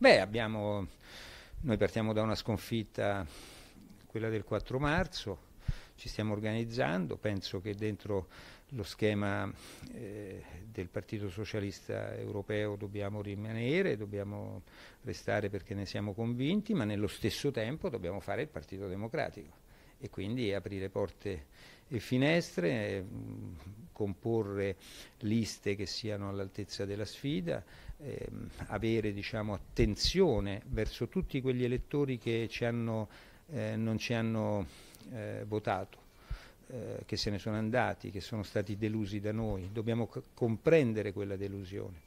Beh, abbiamo, noi partiamo da una sconfitta, quella del 4 marzo, ci stiamo organizzando, penso che dentro lo schema eh, del Partito Socialista Europeo dobbiamo rimanere, dobbiamo restare perché ne siamo convinti, ma nello stesso tempo dobbiamo fare il Partito Democratico e quindi aprire porte e finestre, mh, mm, comporre liste che siano all'altezza della sfida, ehm, avere diciamo, attenzione verso tutti quegli elettori che ci hanno, eh, non ci hanno eh, votato eh, che se ne sono andati, che sono stati delusi da noi, dobbiamo comprendere quella delusione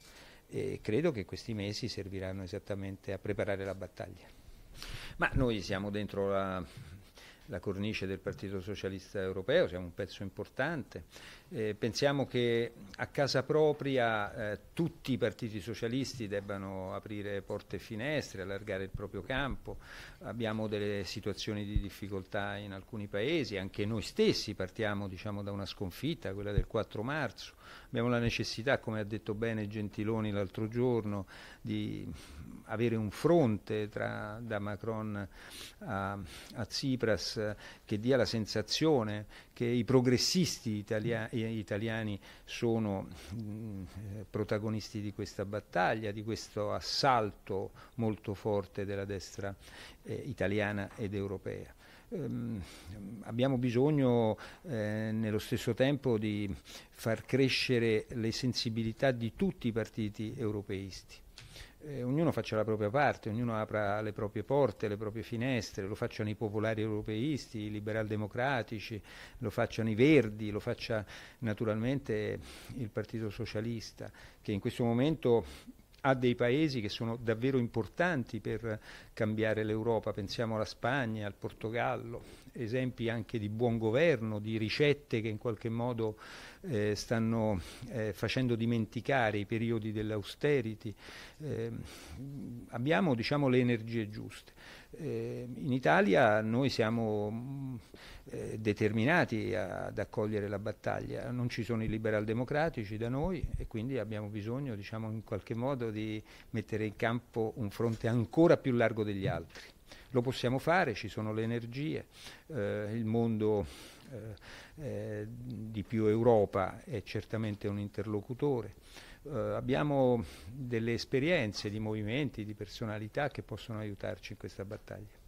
e credo che questi mesi serviranno esattamente a preparare la battaglia. Ma noi siamo dentro la, la cornice del Partito Socialista Europeo, siamo un pezzo importante. Eh, pensiamo che a casa propria eh, tutti i partiti socialisti debbano aprire porte e finestre, allargare il proprio campo. Abbiamo delle situazioni di difficoltà in alcuni paesi, anche noi stessi partiamo diciamo, da una sconfitta, quella del 4 marzo. Abbiamo la necessità, come ha detto bene Gentiloni l'altro giorno, di avere un fronte tra, da Macron a, a Tsipras Marx eh, che dia la sensazione che i progressisti italia- italiani sono mh, mm, eh, protagonisti di questa battaglia, di questo assalto molto forte della destra eh, italiana ed europea. Um, abbiamo bisogno eh, nello stesso tempo di far crescere le sensibilità di tutti i partiti europeisti eh, ognuno faccia la propria parte, ognuno apra le proprie porte, le proprie finestre, lo facciano i popolari europeisti, i liberaldemocratici, lo facciano i verdi, lo faccia naturalmente il Partito Socialista, che in questo momento ha dei paesi che sono davvero importanti per cambiare l'Europa, pensiamo alla Spagna, al Portogallo, esempi anche di buon governo, di ricette che in qualche modo eh, stanno eh, facendo dimenticare i periodi dell'austerity. Eh, abbiamo diciamo, le energie giuste. Eh, in Italia noi siamo mh, eh, determinati a, ad accogliere la battaglia, non ci sono i liberal democratici da noi e quindi abbiamo bisogno diciamo, in qualche modo di mettere in campo un fronte ancora più largo degli altri. Lo possiamo fare, ci sono le energie, eh, il mondo eh, di più Europa è certamente un interlocutore. Eh, abbiamo delle esperienze di movimenti, di personalità che possono aiutarci in questa battaglia.